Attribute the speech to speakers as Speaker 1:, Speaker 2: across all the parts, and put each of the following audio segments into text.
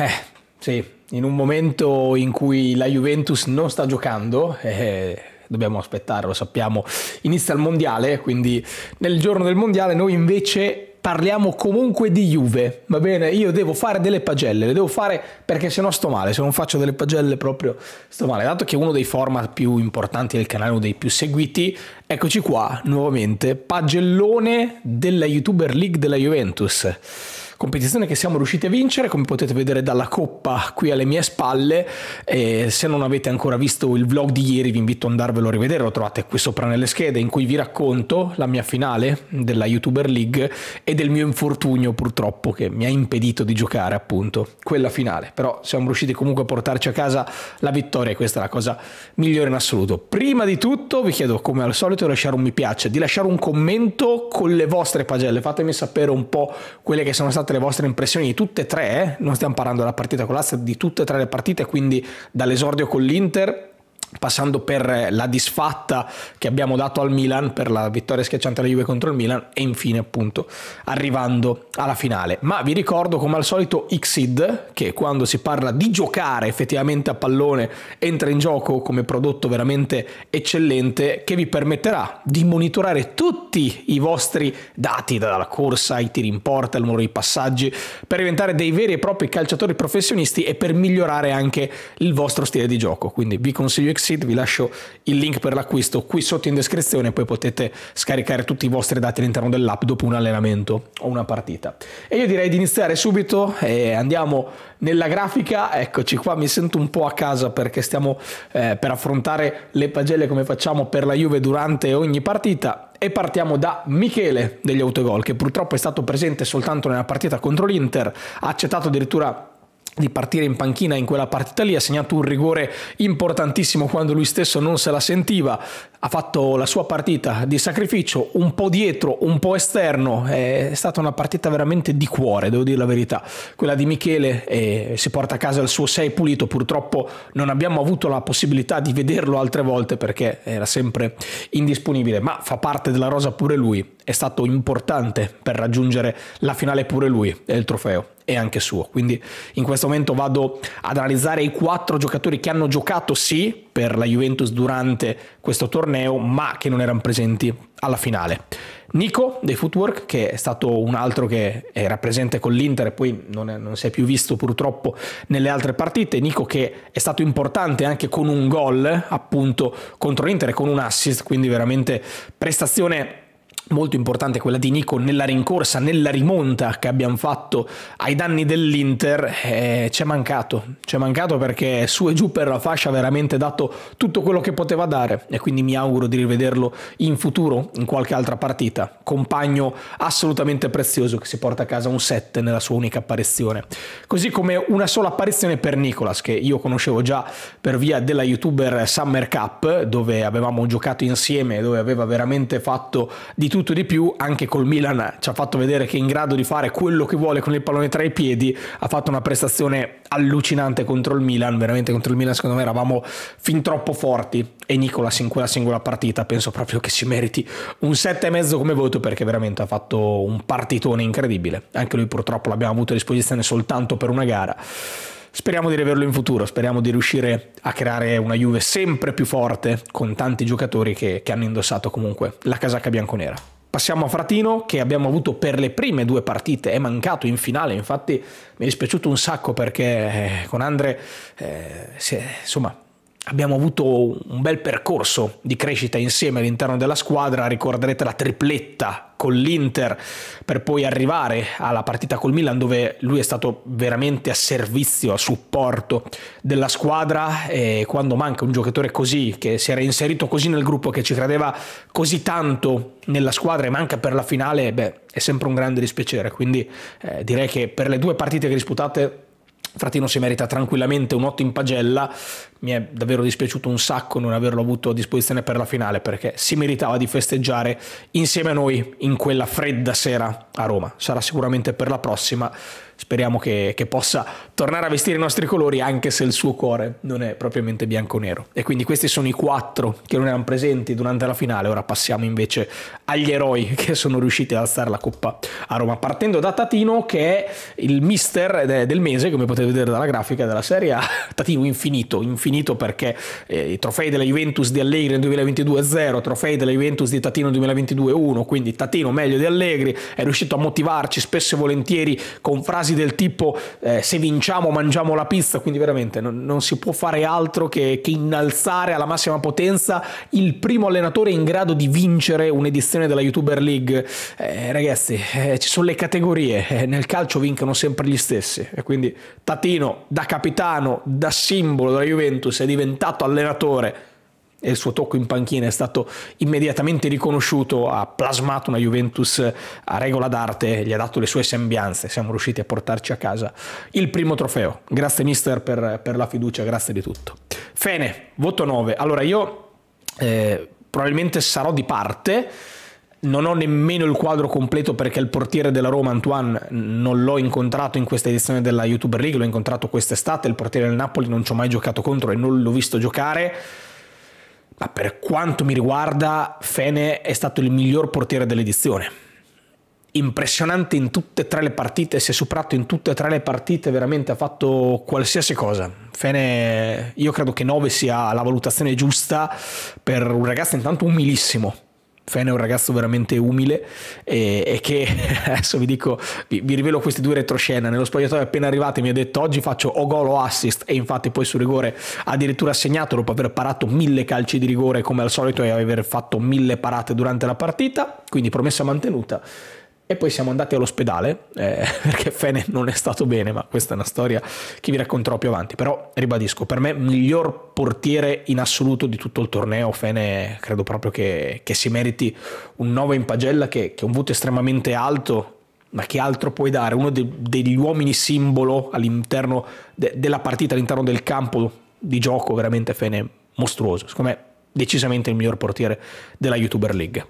Speaker 1: Eh, sì, in un momento in cui la Juventus non sta giocando, eh, dobbiamo aspettare, lo sappiamo, inizia il mondiale, quindi nel giorno del mondiale noi invece parliamo comunque di Juve, va bene? Io devo fare delle pagelle, le devo fare perché se no sto male, se non faccio delle pagelle proprio sto male, dato che è uno dei format più importanti del canale, uno dei più seguiti, eccoci qua nuovamente, pagellone della YouTuber League della Juventus competizione che siamo riusciti a vincere, come potete vedere dalla coppa qui alle mie spalle, eh, se non avete ancora visto il vlog di ieri vi invito ad andarvelo a rivedere, lo trovate qui sopra nelle schede, in cui vi racconto la mia finale della YouTuber League e del mio infortunio purtroppo che mi ha impedito di giocare appunto quella finale, però siamo riusciti comunque a portarci a casa la vittoria e questa è la cosa migliore in assoluto. Prima di tutto vi chiedo come al solito di lasciare un mi piace, di lasciare un commento con le vostre pagelle, fatemi sapere un po' quelle che sono state state le vostre impressioni di tutte e tre, eh? non stiamo parlando della partita con l'Azza, di tutte e tre le partite, quindi dall'esordio con l'Inter passando per la disfatta che abbiamo dato al Milan per la vittoria schiacciante alla Juve contro il Milan e infine appunto arrivando alla finale. Ma vi ricordo come al solito Xid che quando si parla di giocare effettivamente a pallone entra in gioco come prodotto veramente eccellente che vi permetterà di monitorare tutti i vostri dati dalla corsa ai tiri in porta, al numero di passaggi per diventare dei veri e propri calciatori professionisti e per migliorare anche il vostro stile di gioco. Quindi vi consiglio Fixit, vi lascio il link per l'acquisto qui sotto in descrizione, poi potete scaricare tutti i vostri dati all'interno dell'app dopo un allenamento o una partita. E io direi di iniziare subito e andiamo nella grafica, eccoci qua, mi sento un po' a casa perché stiamo eh, per affrontare le pagelle come facciamo per la Juve durante ogni partita e partiamo da Michele degli autogol che purtroppo è stato presente soltanto nella partita contro l'Inter, ha accettato addirittura di partire in panchina in quella partita lì, ha segnato un rigore importantissimo quando lui stesso non se la sentiva, ha fatto la sua partita di sacrificio, un po' dietro, un po' esterno, è stata una partita veramente di cuore, devo dire la verità. Quella di Michele eh, si porta a casa il suo 6 pulito, purtroppo non abbiamo avuto la possibilità di vederlo altre volte perché era sempre indisponibile, ma fa parte della rosa pure lui, è stato importante per raggiungere la finale pure lui e il trofeo è anche suo. Quindi in questo momento vado ad analizzare i quattro giocatori che hanno giocato, sì, per la Juventus durante questo torneo, ma che non erano presenti alla finale. Nico dei Footwork, che è stato un altro che era presente con l'Inter e poi non, è, non, si è più visto purtroppo nelle altre partite. Nico che è stato importante anche con un gol appunto contro l'Inter e con un assist, quindi veramente prestazione molto importante quella di Nico nella rincorsa, nella rimonta che abbiamo fatto ai danni dell'Inter, eh, ci è mancato, ci è mancato perché su e giù per la fascia ha veramente dato tutto quello che poteva dare e quindi mi auguro di rivederlo in futuro in qualche altra partita, compagno assolutamente prezioso che si porta a casa un 7 nella sua unica apparizione, così come una sola apparizione per Nicolas che io conoscevo già per via della youtuber Summer Cup dove avevamo giocato insieme, dove aveva veramente fatto di tutto tutto di più anche col Milan ci ha fatto vedere che è in grado di fare quello che vuole con il pallone tra i piedi, ha fatto una prestazione allucinante contro il Milan, veramente contro il Milan secondo me eravamo fin troppo forti e Nicolas in quella singola partita penso proprio che si meriti un 7,5 come voto perché veramente ha fatto un partitone incredibile, anche lui purtroppo l'abbiamo avuto a disposizione soltanto per una gara. Speriamo di riaverlo in futuro, speriamo di riuscire a creare una Juve sempre più forte con tanti giocatori che, che hanno indossato comunque la casacca bianconera. Passiamo a Fratino che abbiamo avuto per le prime due partite, è mancato in finale, infatti mi è dispiaciuto un sacco perché eh, con Andre eh, si è, insomma abbiamo avuto un bel percorso di crescita insieme all'interno della squadra, ricorderete la tripletta con l'Inter per poi arrivare alla partita col Milan dove lui è stato veramente a servizio, a supporto della squadra e quando manca un giocatore così, che si era inserito così nel gruppo, che ci credeva così tanto nella squadra e manca per la finale, beh, è sempre un grande dispiacere, quindi eh, direi che per le due partite che disputate Fratino si merita tranquillamente un 8 in pagella, mi è davvero dispiaciuto un sacco non averlo avuto a disposizione per la finale perché si meritava di festeggiare insieme a noi in quella fredda sera a Roma, sarà sicuramente per la prossima, speriamo che, che, possa tornare a vestire i nostri colori anche se il suo cuore non è propriamente bianco-nero. E quindi questi sono i quattro che non erano presenti durante la finale, ora passiamo invece agli eroi che sono riusciti ad alzare la coppa a Roma, partendo da Tatino che è il mister del mese, come potete vedere dalla grafica della Serie A, Tatino infinito, infinito perché eh, i trofei della Juventus di Allegri nel 2022 0, trofei della Juventus di Tatino nel 2022 1, quindi Tatino meglio di Allegri, è riuscito a motivarci spesso e volentieri con frasi frasi del tipo eh, se vinciamo mangiamo la pizza, quindi veramente non, non si può fare altro che, che, innalzare alla massima potenza il primo allenatore in grado di vincere un'edizione della YouTuber League. Eh, ragazzi, eh, ci sono le categorie, eh, nel calcio vincono sempre gli stessi e quindi Tatino da capitano, da simbolo della Juventus è diventato allenatore e il suo tocco in panchina è stato immediatamente riconosciuto, ha plasmato una Juventus a regola d'arte, gli ha dato le sue sembianze, siamo riusciti a portarci a casa il primo trofeo. Grazie mister per, per la fiducia, grazie di tutto. Fene, voto 9. Allora io eh, probabilmente sarò di parte, non ho nemmeno il quadro completo perché il portiere della Roma, Antoine, non l'ho incontrato in questa edizione della YouTuber League, l'ho incontrato quest'estate, il portiere del Napoli non ci ho mai giocato contro e non l'ho visto giocare ma per quanto mi riguarda Fene è stato il miglior portiere dell'edizione. Impressionante in tutte e tre le partite, si è superato in tutte e tre le partite, veramente ha fatto qualsiasi cosa. Fene, io credo che 9 sia la valutazione giusta per un ragazzo intanto umilissimo Fene è un ragazzo veramente umile e, e che adesso vi dico, vi, vi, rivelo queste due retroscena. Nello spogliatoio appena arrivato mi ha detto oggi faccio o gol o assist e infatti poi sul rigore addirittura segnato dopo aver parato mille calci di rigore come al solito e aver fatto mille parate durante la partita, quindi promessa mantenuta e poi siamo andati all'ospedale eh, perché Fene non è stato bene, ma questa è una storia che vi racconterò più avanti. Però ribadisco, per me miglior portiere in assoluto di tutto il torneo, Fene credo proprio che, che si meriti un 9 in pagella che, che, è un voto estremamente alto, ma che altro puoi dare? Uno de, degli uomini simbolo all'interno de, della partita, all'interno del campo di gioco, veramente Fene mostruoso. Secondo me decisamente il miglior portiere della YouTuber League.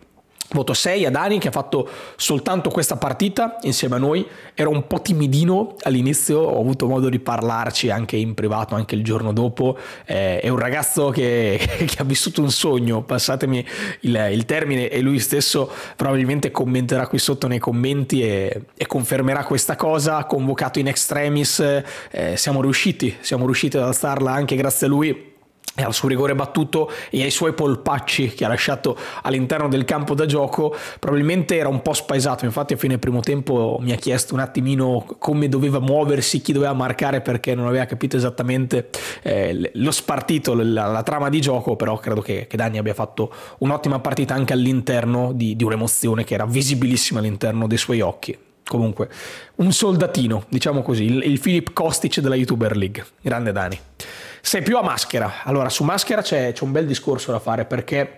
Speaker 1: Voto 6 a Dani che ha fatto soltanto questa partita insieme a noi, era un po' timidino all'inizio, ho avuto modo di parlarci anche in privato, anche il giorno dopo, eh, è un ragazzo che, che, ha vissuto un sogno, passatemi il, il, termine e lui stesso probabilmente commenterà qui sotto nei commenti e, e confermerà questa cosa, convocato in extremis, eh, siamo riusciti, siamo riusciti ad alzarla anche grazie a lui e al suo rigore battuto e ai suoi polpacci che ha lasciato all'interno del campo da gioco, probabilmente era un po' spaesato. Infatti, a fine primo tempo mi ha chiesto un attimino come doveva muoversi, chi doveva marcare, perché non aveva capito esattamente eh, lo spartito, la, la, trama di gioco. Però credo che, che Dani abbia fatto un'ottima partita anche all'interno di, di un'emozione che era visibilissima all'interno dei suoi occhi. Comunque, un soldatino, diciamo così, il, il Philip Kostic della YouTuber League. Grande Dani. Sei più a maschera. Allora, su maschera c'è, un bel discorso da fare perché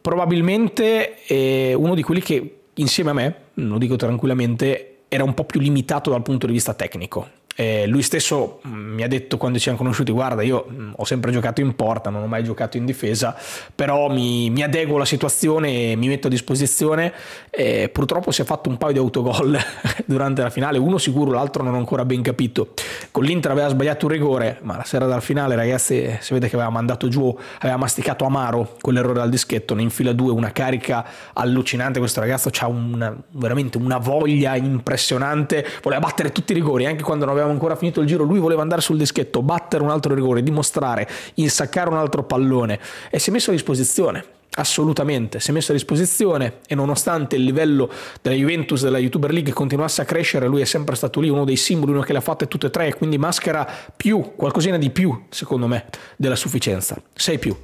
Speaker 1: probabilmente è eh, uno di quelli che insieme a me, lo dico tranquillamente, era un po' più limitato dal punto di vista tecnico. Eh, lui stesso mm, mi ha detto quando ci siamo conosciuti, guarda, io mm, ho sempre giocato in porta, non ho mai giocato in difesa, però mi, mi adeguo alla situazione, mi metto a disposizione. Eh, purtroppo si è fatto un paio di autogol durante la finale, uno sicuro, l'altro non ho ancora ben capito. Con l'Inter aveva sbagliato un rigore, ma la sera della finale, ragazzi, si vede che aveva mandato giù, aveva masticato amaro quell'errore al dischetto, ne infila due, una carica allucinante. Questo ragazzo ha una, veramente una voglia impressionante, voleva battere tutti i rigori, anche quando non aveva avevamo ancora finito il giro, lui voleva andare sul dischetto, battere un altro rigore, dimostrare, insaccare un altro pallone e si è messo a disposizione. Assolutamente, si è messo a disposizione e nonostante il livello della Juventus, della YouTuber League continuasse a crescere, lui è sempre stato lì uno dei simboli, uno che le ha fatte tutte e tre, quindi maschera più, qualcosina di più, secondo me, della sufficienza. Sei più.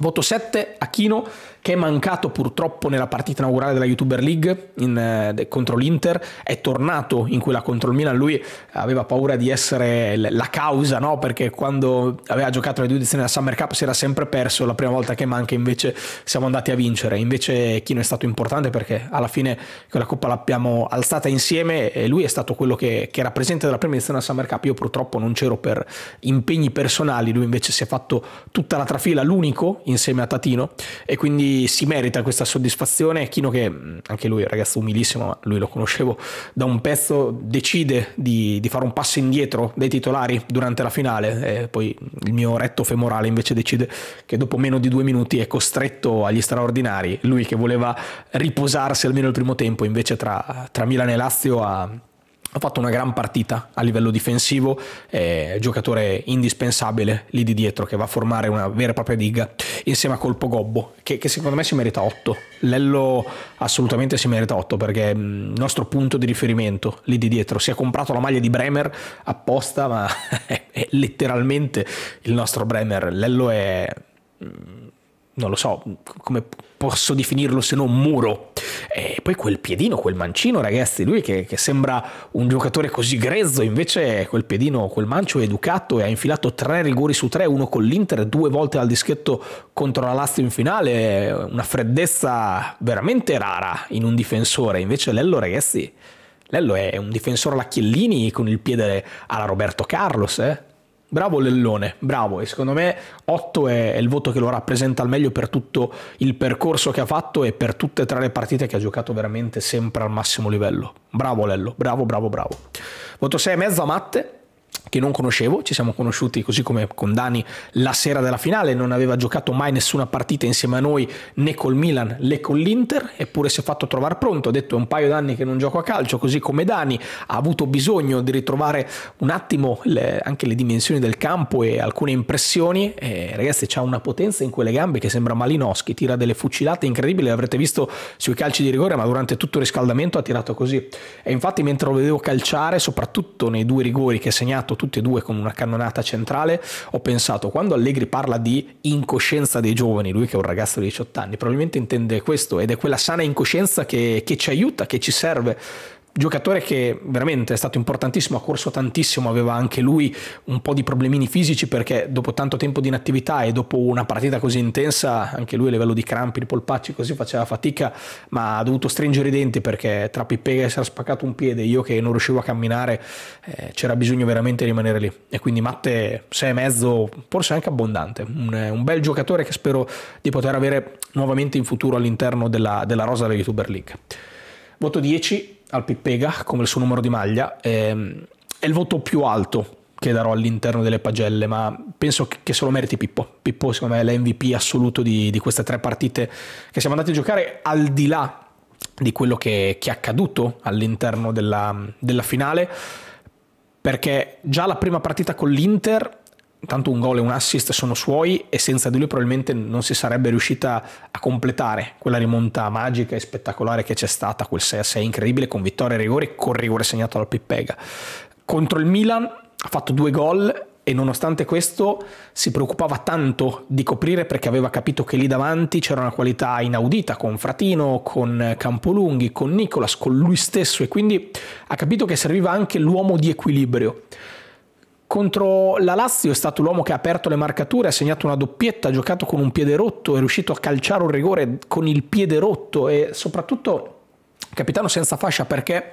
Speaker 1: Voto 7 a Achino che è mancato purtroppo nella partita inaugurale della YouTuber League in, eh, contro l'Inter, è tornato in quella contro il Milan, lui aveva paura di essere la causa, no? perché quando aveva giocato le due edizioni della Summer Cup si era sempre perso, la prima volta che manca invece siamo andati a vincere, invece Achino è stato importante perché alla fine quella coppa l'abbiamo alzata insieme e lui è stato quello che, che era presente dalla prima edizione della Summer Cup, io purtroppo non c'ero per impegni personali, lui invece si è fatto tutta la trafila, l'unico insieme a Tatino e quindi si merita questa soddisfazione. Chino che mm, anche lui ragazzo umilissimo, ma lui lo conoscevo da un pezzo, decide di, di fare un passo indietro dai titolari durante la finale e poi il mio retto femorale invece decide che dopo meno di due minuti è costretto agli straordinari, lui che voleva riposarsi almeno il primo tempo invece tra, tra Milano e Lazio ha ha fatto una gran partita a livello difensivo, eh, giocatore indispensabile lì di dietro che va a formare una vera e propria diga insieme a Colpo Gobbo che, che secondo me si merita 8. Lello assolutamente si merita 8 perché è il nostro punto di riferimento lì di dietro si è comprato la maglia di Bremer apposta ma è letteralmente il nostro Bremer. Lello è non lo so come posso definirlo se non muro. E poi quel piedino, quel mancino, ragazzi, lui che, che, sembra un giocatore così grezzo, invece quel piedino, quel mancio è educato e ha infilato tre rigori su tre, uno con l'Inter, due volte al dischetto contro la Lazio in finale, una freddezza veramente rara in un difensore, invece Lello, ragazzi, Lello è un difensore alla Chiellini con il piede alla Roberto Carlos, eh? Bravo Lellone, bravo e secondo me 8 è, il voto che lo rappresenta al meglio per tutto il percorso che ha fatto e per tutte e tre le partite che ha giocato veramente sempre al massimo livello. Bravo Lello, bravo, bravo, bravo. Voto 6 e mezzo a Matte, che non conoscevo, ci siamo conosciuti così come con Dani la sera della finale, non aveva giocato mai nessuna partita insieme a noi né col Milan né con l'Inter, eppure si è fatto trovare pronto, ha detto è un paio d'anni che non gioco a calcio, così come Dani ha avuto bisogno di ritrovare un attimo le, anche le dimensioni del campo e alcune impressioni, e, ragazzi c'ha una potenza in quelle gambe che sembra Malinowski, tira delle fucilate incredibili, l'avrete visto sui calci di rigore, ma durante tutto il riscaldamento ha tirato così. E infatti mentre lo vedevo calciare, soprattutto nei due rigori che ha segnato tutti e due con una cannonata centrale, ho pensato quando Allegri parla di incoscienza dei giovani, lui che è un ragazzo di 18 anni, probabilmente intende questo ed è quella sana incoscienza che, che ci aiuta, che ci serve giocatore che veramente è stato importantissimo, ha corso tantissimo, aveva anche lui un po' di problemini fisici perché dopo tanto tempo di inattività e dopo una partita così intensa, anche lui a livello di crampi, di polpacci, così faceva fatica, ma ha dovuto stringere i denti perché tra Pippega e si era spaccato un piede io che non riuscivo a camminare, eh, c'era bisogno veramente di rimanere lì. E quindi Matte e mezzo, forse anche abbondante, un, eh, un, bel giocatore che spero di poter avere nuovamente in futuro all'interno della, della rosa della YouTuber League. Voto 10 al Pippega come il suo numero di maglia, è, ehm, è il voto più alto che darò all'interno delle pagelle, ma penso che se lo meriti Pippo. Pippo secondo me è l'MVP assoluto di, di queste tre partite che siamo andati a giocare al di là di quello che, che è accaduto all'interno della, della finale, perché già la prima partita con l'Inter tanto un gol e un assist sono suoi e senza di lui probabilmente non si sarebbe riuscita a completare quella rimonta magica e spettacolare che c'è stata, quel 6-6 incredibile con vittoria e rigore, con rigore segnato dal Pippega. Contro il Milan ha fatto due gol e nonostante questo si preoccupava tanto di coprire perché aveva capito che lì davanti c'era una qualità inaudita con Fratino, con Campolunghi, con Nicolas, con lui stesso e quindi ha capito che serviva anche l'uomo di equilibrio. Contro la Lazio è stato l'uomo che ha aperto le marcature, ha segnato una doppietta, ha giocato con un piede rotto, è riuscito a calciare un rigore con il piede rotto e soprattutto capitano senza fascia perché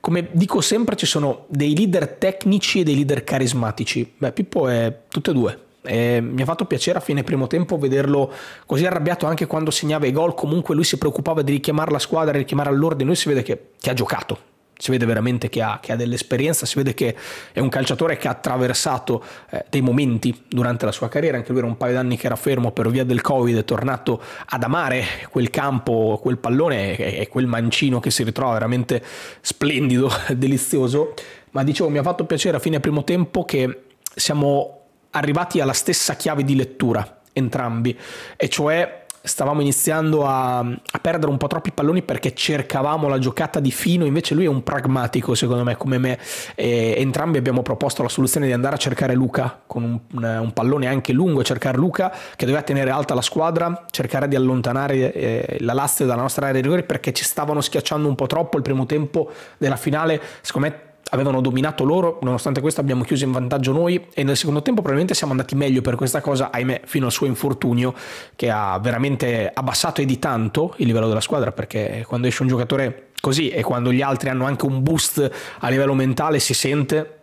Speaker 1: come dico sempre ci sono dei leader tecnici e dei leader carismatici. Beh, Pippo è tutte e due. E mi ha fatto piacere a fine primo tempo vederlo così arrabbiato anche quando segnava i gol. Comunque lui si preoccupava di richiamare la squadra, richiamare all'ordine. Lui si vede che, che ha giocato, si vede veramente che ha, che ha, dell'esperienza, si vede che è un calciatore che ha attraversato eh, dei momenti durante la sua carriera, anche lui era un paio d'anni che era fermo per via del Covid, è tornato ad amare quel campo, quel pallone e, e quel mancino che si ritrova veramente splendido, delizioso, ma dicevo mi ha fatto piacere a fine primo tempo che siamo arrivati alla stessa chiave di lettura entrambi, e cioè stavamo iniziando a, a, perdere un po' troppi palloni perché cercavamo la giocata di fino, invece lui è un pragmatico secondo me come me, e entrambi abbiamo proposto la soluzione di andare a cercare Luca con un, un pallone anche lungo, cercare Luca che doveva tenere alta la squadra, cercare di allontanare eh, la Lazio dalla nostra area di rigore perché ci stavano schiacciando un po' troppo il primo tempo della finale, secondo me avevano dominato loro, nonostante questo abbiamo chiuso in vantaggio noi e nel secondo tempo probabilmente siamo andati meglio per questa cosa, ahimè, fino al suo infortunio che ha veramente abbassato e di tanto il livello della squadra perché quando esce un giocatore così e quando gli altri hanno anche un boost a livello mentale si sente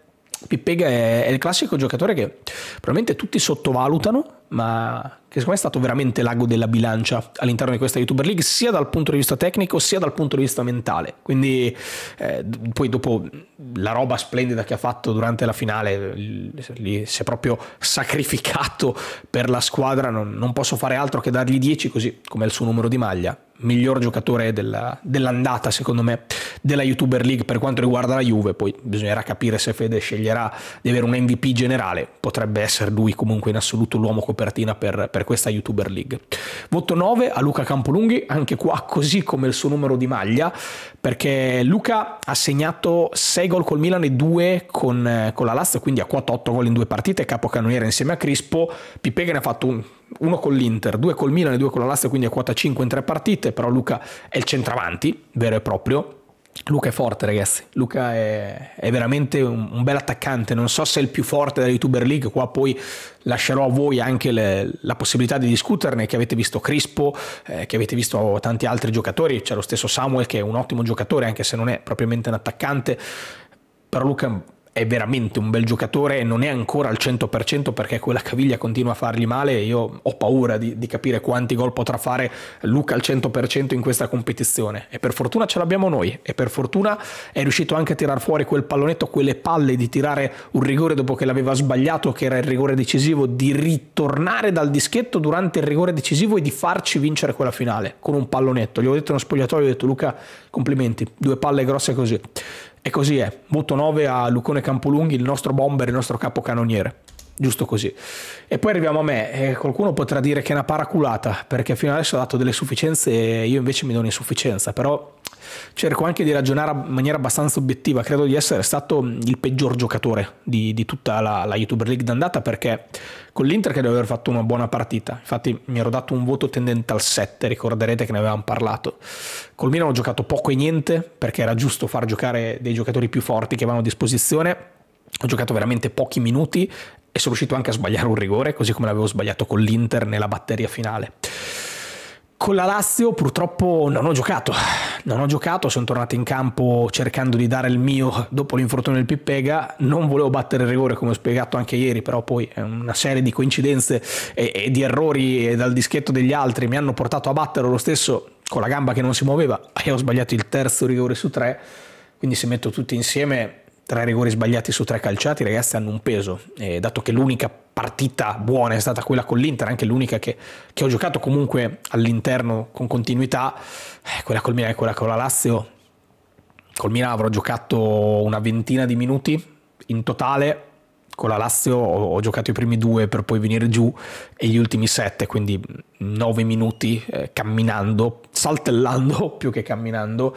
Speaker 1: Pippega è, è il classico giocatore che probabilmente tutti sottovalutano, ma che secondo me è stato veramente l'ago della bilancia all'interno di questa YouTuber League, sia dal punto di vista tecnico sia dal punto di vista mentale. Quindi eh, poi dopo la roba splendida che ha fatto durante la finale, lì si è proprio sacrificato per la squadra, non, non posso fare altro che dargli 10 così come è il suo numero di maglia miglior giocatore della, dell'andata, secondo me, della YouTuber League per quanto riguarda la Juve. Poi bisognerà capire se Fede sceglierà di avere un MVP generale. Potrebbe essere lui comunque in assoluto l'uomo copertina per, per questa YouTuber League. Voto 9 a Luca Campolunghi, anche qua così come il suo numero di maglia, perché Luca ha segnato 6 gol col Milan e 2 con, con la Lazio, quindi ha quattro 8 gol in due partite, capocannoniere insieme a Crispo. Pipe che ne ha fatto un uno con l'Inter, due col Milan e due con la Lazio, quindi è quota 5 in tre partite, però Luca è il centravanti, vero e proprio. Luca è forte ragazzi, Luca è, è veramente un, un, bel attaccante, non so se è il più forte della YouTuber League, qua poi lascerò a voi anche le, la possibilità di discuterne, che avete visto Crispo, eh, che avete visto tanti altri giocatori, c'è lo stesso Samuel che è un ottimo giocatore anche se non è propriamente un attaccante, però Luca è veramente un bel giocatore e non è ancora al 100% perché quella caviglia continua a fargli male e io ho paura di, di capire quanti gol potrà fare Luca al 100% in questa competizione e per fortuna ce l'abbiamo noi e per fortuna è riuscito anche a tirar fuori quel pallonetto, quelle palle di tirare un rigore dopo che l'aveva sbagliato che era il rigore decisivo, di ritornare dal dischetto durante il rigore decisivo e di farci vincere quella finale con un pallonetto, gli ho detto uno spogliatoio, gli ho detto Luca complimenti, due palle grosse così e così è. Voto 9 a Lucone Campolunghi, il nostro bomber, il nostro capocannoniere. Giusto così. E poi arriviamo a me. E qualcuno potrà dire che è una paraculata, perché fino adesso ha dato delle sufficienze e io invece mi do un'insufficienza, però cerco anche di ragionare in maniera abbastanza obiettiva. Credo di essere stato il peggior giocatore di, di tutta la, la, YouTuber League d'andata perché con l'Inter credo di aver fatto una buona partita. Infatti mi ero dato un voto tendente al 7, ricorderete che ne avevamo parlato. Col Milan ho giocato poco e niente perché era giusto far giocare dei giocatori più forti che avevano a disposizione. Ho giocato veramente pochi minuti e sono riuscito anche a sbagliare un rigore, così come l'avevo sbagliato con l'Inter nella batteria finale. Con la Lazio purtroppo non ho giocato, non ho giocato, sono tornato in campo cercando di dare il mio dopo l'infortunio del Pippega, non volevo battere il rigore come ho spiegato anche ieri, però poi una serie di coincidenze e, e di errori dal dischetto degli altri mi hanno portato a battere lo stesso con la gamba che non si muoveva e ho sbagliato il terzo rigore su tre, quindi se metto tutti insieme tre rigori sbagliati su tre calciati, ragazzi, hanno un peso. E dato che l'unica partita buona è stata quella con l'Inter, anche l'unica che, che, ho giocato comunque all'interno con continuità, eh, quella col Milan e quella con la Lazio. Col Milan avrò giocato una ventina di minuti in totale, con la Lazio ho, ho, giocato i primi due per poi venire giù e gli ultimi sette, quindi nove minuti eh, camminando, saltellando più che camminando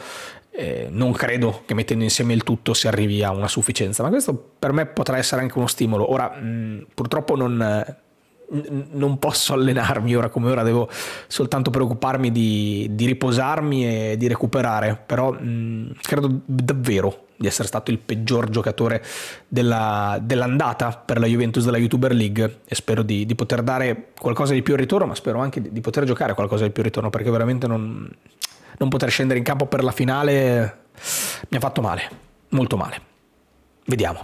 Speaker 1: eh, non credo che mettendo insieme il tutto si arrivi a una sufficienza, ma questo per me potrà essere anche uno stimolo. Ora, mh, purtroppo non, mh, non, posso allenarmi, ora come ora devo soltanto preoccuparmi di, di riposarmi e di recuperare, però mh, credo davvero di essere stato il peggior giocatore della, dell'andata per la Juventus della YouTuber League e spero di, di, poter dare qualcosa di più in ritorno, ma spero anche di, di poter giocare qualcosa di più in ritorno perché veramente non, non poter scendere in campo per la finale mi ha fatto male, molto male. Vediamo.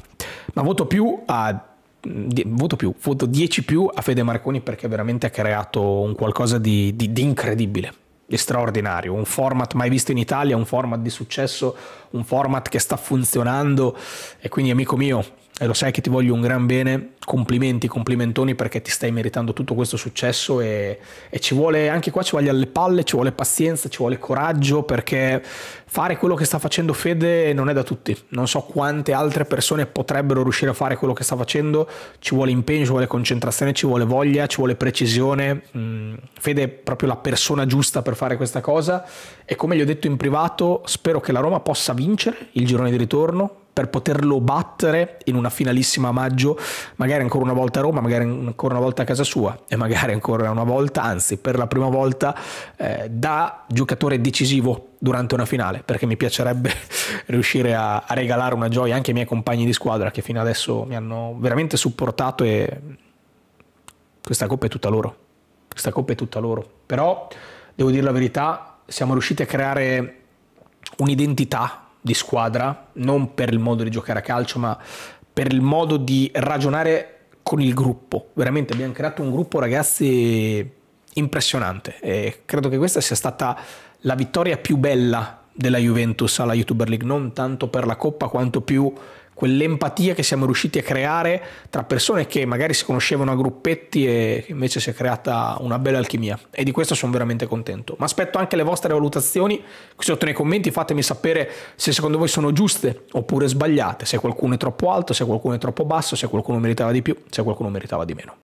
Speaker 1: Ma voto più a voto più, voto 10 più a Fede Marconi perché veramente ha creato un qualcosa di, di, di, incredibile, di straordinario, un format mai visto in Italia, un format di successo, un format che sta funzionando e quindi amico mio e eh, lo sai che ti voglio un gran bene, complimenti, complimentoni perché ti stai meritando tutto questo successo e, e, ci vuole, anche qua ci voglio alle palle, ci vuole pazienza, ci vuole coraggio perché fare quello che sta facendo Fede non è da tutti, non so quante altre persone potrebbero riuscire a fare quello che sta facendo, ci vuole impegno, ci vuole concentrazione, ci vuole voglia, ci vuole precisione, mm, Fede è proprio la persona giusta per fare questa cosa e come gli ho detto in privato spero che la Roma possa vincere il girone di ritorno, per poterlo battere in una finalissima a maggio, magari ancora una volta a Roma, magari ancora una volta a casa sua e magari ancora una volta, anzi per la prima volta, eh, da giocatore decisivo durante una finale, perché mi piacerebbe riuscire a, a, regalare una gioia anche ai miei compagni di squadra che fino adesso mi hanno veramente supportato e questa coppa è tutta loro, questa coppa è tutta loro. Però, devo dire la verità, siamo riusciti a creare un'identità di squadra, non per il modo di giocare a calcio, ma per il modo di ragionare con il gruppo. Veramente abbiamo creato un gruppo, ragazzi, impressionante. E credo che questa sia stata la vittoria più bella della Juventus alla YouTuber League, non tanto per la coppa quanto più quell'empatia che siamo riusciti a creare tra persone che magari si conoscevano a gruppetti e invece si è creata una bella alchimia e di questo sono veramente contento. Ma aspetto anche le vostre valutazioni qui sotto nei commenti, fatemi sapere se secondo voi sono giuste oppure sbagliate, se qualcuno è troppo alto, se qualcuno è troppo basso, se qualcuno meritava di più, se qualcuno meritava di meno.